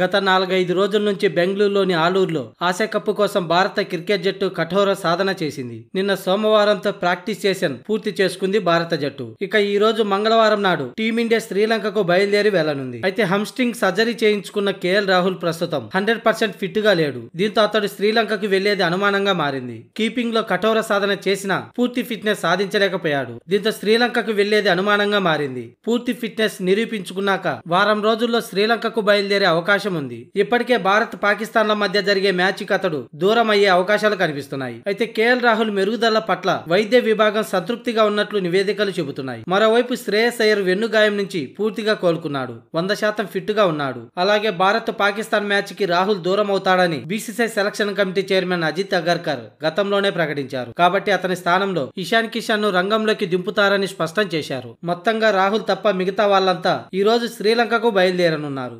గత నాలుగైదు రోజుల నుంచి బెంగళూరులోని ఆలూరులో ఆసియా కప్పు కోసం భారత క్రికెట్ జట్టు కఠోర సాధన చేసింది నిన్న సోమవారంతో ప్రాక్టీస్ సెషన్ పూర్తి చేసుకుంది భారత జట్టు ఇక ఈ రోజు మంగళవారం నాడు టీమిండియా శ్రీలంకకు బయలుదేరి వెళ్లనుంది అయితే హంస్టింగ్ సర్జరీ చేయించుకున్న కేఎల్ రాహుల్ ప్రస్తుతం హండ్రెడ్ పర్సెంట్ ఫిట్ గా లేడు దీంతో అతడు శ్రీలంకకు వెళ్లేది అనుమానంగా మారింది కీపింగ్ లో కఠోర సాధన చేసినా పూర్తి ఫిట్నెస్ సాధించలేకపోయాడు దీంతో శ్రీలంకకు వెళ్లేది అనుమానంగా మారింది పూర్తి ఫిట్నెస్ నిరూపించుకున్నాక వారం రోజుల్లో శ్రీలంకకు బయలుదేరే అవకాశం అవకాశం ఉంది ఇప్పటికే భారత్ పాకిస్తాన్ల మధ్య జరిగే మ్యాచ్కి అతడు దూరం అయ్యే అవకాశాలు కనిపిస్తున్నాయి అయితే కేఎల్ రాహుల్ మెరుగుదల పట్ల వైద్య విభాగం సంతృప్తిగా ఉన్నట్లు నివేదికలు చెబుతున్నాయి మరోవైపు శ్రేయస్ అయ్యర్ వెన్నుగాయం నుంచి పూర్తిగా కోలుకున్నాడు వంద శాతం ఫిట్ గా ఉన్నాడు అలాగే భారత్ పాకిస్తాన్ మ్యాచ్ కి రాహుల్ దూరం అవుతాడని BCCI selection committee chairman Ajit Agarkar గతంలోనే ప్రకటించారు కాబట్టి అతని స్థానంలో ఇషాన్ కిషన్ ను రంగంలోకి దింపుతారని స్పష్టం చేశారు మొత్తంగా రాహుల్ తప్ప మిగతా వాళ్ళంతా రోజు శ్రీలంకకు బయలుదేరనున్నారు